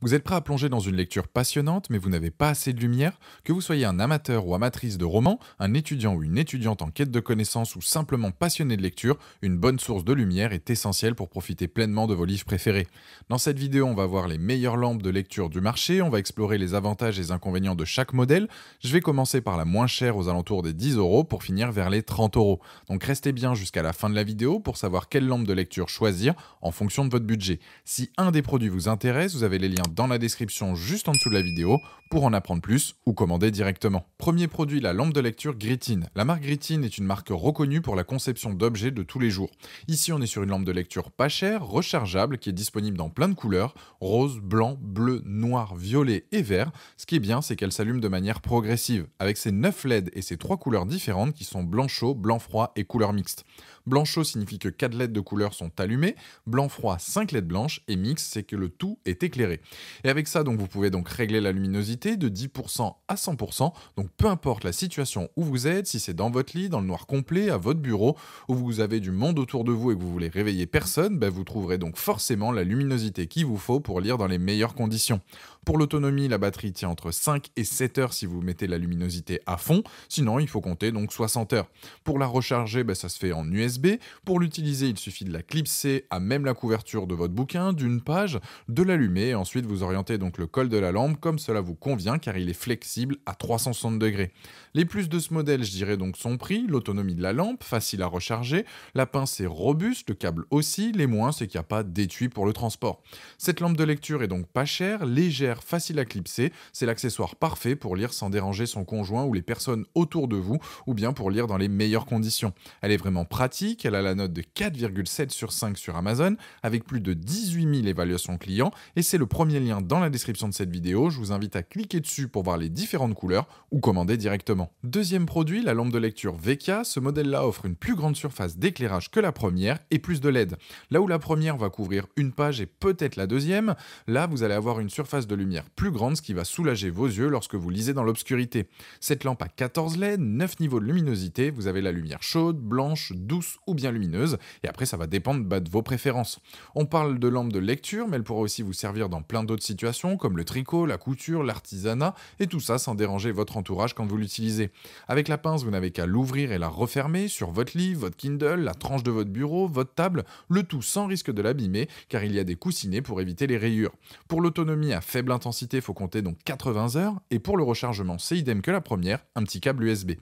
Vous êtes prêt à plonger dans une lecture passionnante, mais vous n'avez pas assez de lumière Que vous soyez un amateur ou amatrice de romans, un étudiant ou une étudiante en quête de connaissances ou simplement passionné de lecture, une bonne source de lumière est essentielle pour profiter pleinement de vos livres préférés. Dans cette vidéo, on va voir les meilleures lampes de lecture du marché, on va explorer les avantages et les inconvénients de chaque modèle. Je vais commencer par la moins chère aux alentours des 10 euros pour finir vers les 30 euros. Donc restez bien jusqu'à la fin de la vidéo pour savoir quelle lampe de lecture choisir en fonction de votre budget. Si un des produits vous intéresse, vous avez les liens dans la description juste en dessous de la vidéo pour en apprendre plus ou commander directement. Premier produit, la lampe de lecture Gritin. La marque Gritin est une marque reconnue pour la conception d'objets de tous les jours. Ici, on est sur une lampe de lecture pas chère, rechargeable, qui est disponible dans plein de couleurs, rose, blanc, bleu, noir, violet et vert. Ce qui est bien, c'est qu'elle s'allume de manière progressive, avec ses 9 LED et ses 3 couleurs différentes qui sont blanc chaud, blanc froid et couleur mixte. Blanc chaud signifie que 4 LED de couleur sont allumées, blanc froid 5 LED blanches et mixte, c'est que le tout est éclairé. Et avec ça, donc, vous pouvez donc régler la luminosité de 10% à 100%, donc peu importe la situation où vous êtes, si c'est dans votre lit, dans le noir complet, à votre bureau, où vous avez du monde autour de vous et que vous voulez réveiller personne, ben, vous trouverez donc forcément la luminosité qu'il vous faut pour lire dans les meilleures conditions. Pour l'autonomie, la batterie tient entre 5 et 7 heures si vous mettez la luminosité à fond, sinon il faut compter donc 60 heures. Pour la recharger, ben, ça se fait en USB. Pour l'utiliser, il suffit de la clipser à même la couverture de votre bouquin, d'une page, de l'allumer et ensuite vous orientez donc le col de la lampe comme cela vous convient car il est flexible à 360 degrés. Les plus de ce modèle, je dirais donc son prix, l'autonomie de la lampe, facile à recharger, la pince est robuste, le câble aussi, les moins c'est qu'il n'y a pas d'étui pour le transport. Cette lampe de lecture est donc pas chère, légère, facile à clipser, c'est l'accessoire parfait pour lire sans déranger son conjoint ou les personnes autour de vous ou bien pour lire dans les meilleures conditions. Elle est vraiment pratique, elle a la note de 4,7 sur 5 sur Amazon avec plus de 18 000 évaluations clients et c'est le premier lien dans la description de cette vidéo, je vous invite à cliquer dessus pour voir les différentes couleurs ou commander directement. Deuxième produit, la lampe de lecture VK, ce modèle-là offre une plus grande surface d'éclairage que la première et plus de LED. Là où la première va couvrir une page et peut-être la deuxième, là vous allez avoir une surface de lumière plus grande, ce qui va soulager vos yeux lorsque vous lisez dans l'obscurité. Cette lampe a 14 LED, 9 niveaux de luminosité, vous avez la lumière chaude, blanche, douce ou bien lumineuse, et après ça va dépendre bah, de vos préférences. On parle de lampe de lecture, mais elle pourra aussi vous servir dans plein de d'autres situations comme le tricot, la couture, l'artisanat, et tout ça sans déranger votre entourage quand vous l'utilisez. Avec la pince, vous n'avez qu'à l'ouvrir et la refermer sur votre lit, votre Kindle, la tranche de votre bureau, votre table, le tout sans risque de l'abîmer car il y a des coussinets pour éviter les rayures. Pour l'autonomie à faible intensité, il faut compter donc 80 heures, et pour le rechargement, c'est idem que la première, un petit câble USB.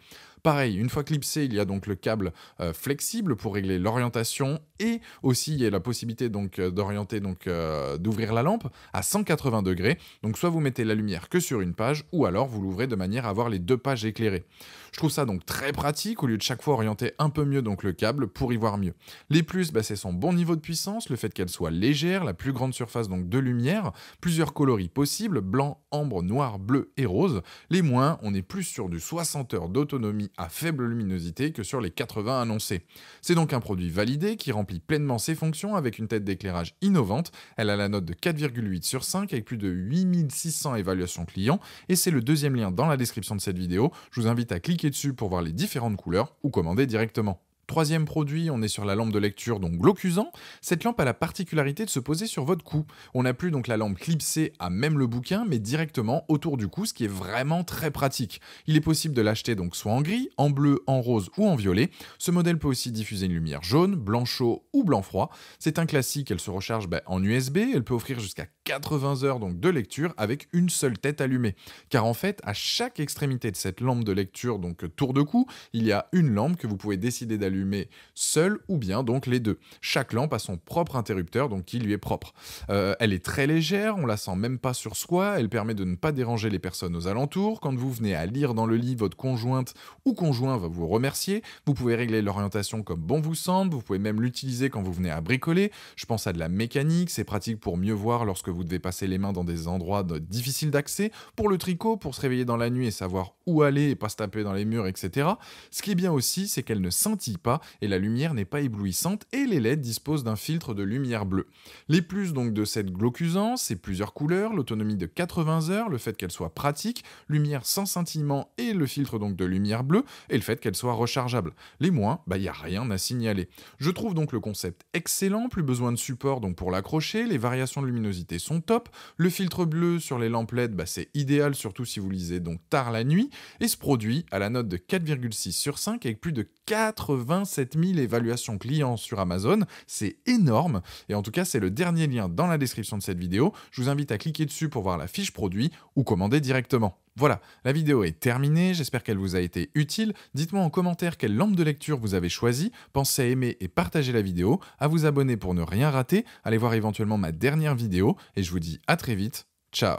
Pareil, une fois clipsé, il y a donc le câble euh, flexible pour régler l'orientation et aussi il y a la possibilité donc euh, d'orienter donc euh, d'ouvrir la lampe à 180 degrés. Donc soit vous mettez la lumière que sur une page ou alors vous l'ouvrez de manière à avoir les deux pages éclairées. Je trouve ça donc très pratique au lieu de chaque fois orienter un peu mieux donc le câble pour y voir mieux. Les plus, bah, c'est son bon niveau de puissance, le fait qu'elle soit légère, la plus grande surface donc de lumière, plusieurs coloris possibles, blanc, ambre, noir, bleu et rose. Les moins, on est plus sur du 60 heures d'autonomie à faible luminosité que sur les 80 annoncés. C'est donc un produit validé qui remplit pleinement ses fonctions avec une tête d'éclairage innovante. Elle a la note de 4,8 sur 5 avec plus de 8600 évaluations clients et c'est le deuxième lien dans la description de cette vidéo. Je vous invite à cliquer dessus pour voir les différentes couleurs ou commander directement. Troisième produit, on est sur la lampe de lecture, donc Glocusan. Cette lampe a la particularité de se poser sur votre cou. On n'a plus donc la lampe clipsée à même le bouquin, mais directement autour du cou, ce qui est vraiment très pratique. Il est possible de l'acheter donc soit en gris, en bleu, en rose ou en violet. Ce modèle peut aussi diffuser une lumière jaune, blanc chaud ou blanc froid. C'est un classique, elle se recharge bah, en USB, elle peut offrir jusqu'à 80 heures donc de lecture avec une seule tête allumée. Car en fait, à chaque extrémité de cette lampe de lecture, donc tour de cou, il y a une lampe que vous pouvez décider d'allumer seule ou bien donc les deux. Chaque lampe a son propre interrupteur, donc qui lui est propre. Euh, elle est très légère, on la sent même pas sur soi, elle permet de ne pas déranger les personnes aux alentours. Quand vous venez à lire dans le lit, votre conjointe ou conjoint va vous remercier. Vous pouvez régler l'orientation comme bon vous semble, vous pouvez même l'utiliser quand vous venez à bricoler. Je pense à de la mécanique, c'est pratique pour mieux voir lorsque vous vous devez passer les mains dans des endroits difficiles d'accès, pour le tricot, pour se réveiller dans la nuit et savoir où aller et pas se taper dans les murs, etc. Ce qui est bien aussi, c'est qu'elle ne scintille pas et la lumière n'est pas éblouissante et les LED disposent d'un filtre de lumière bleue. Les plus donc de cette Glocusan, c'est plusieurs couleurs, l'autonomie de 80 heures, le fait qu'elle soit pratique, lumière sans scintillement et le filtre donc de lumière bleue, et le fait qu'elle soit rechargeable. Les moins, bah il n'y a rien à signaler. Je trouve donc le concept excellent, plus besoin de support donc pour l'accrocher, les variations de luminosité sont top. Le filtre bleu sur les lampes LED, bah, c'est idéal surtout si vous lisez donc tard la nuit. Et se produit à la note de 4,6 sur 5 avec plus de 87 000 évaluations clients sur Amazon. C'est énorme. Et en tout cas, c'est le dernier lien dans la description de cette vidéo. Je vous invite à cliquer dessus pour voir la fiche produit ou commander directement. Voilà, la vidéo est terminée, j'espère qu'elle vous a été utile. Dites-moi en commentaire quelle lampe de lecture vous avez choisie, pensez à aimer et partager la vidéo, à vous abonner pour ne rien rater, allez voir éventuellement ma dernière vidéo, et je vous dis à très vite, ciao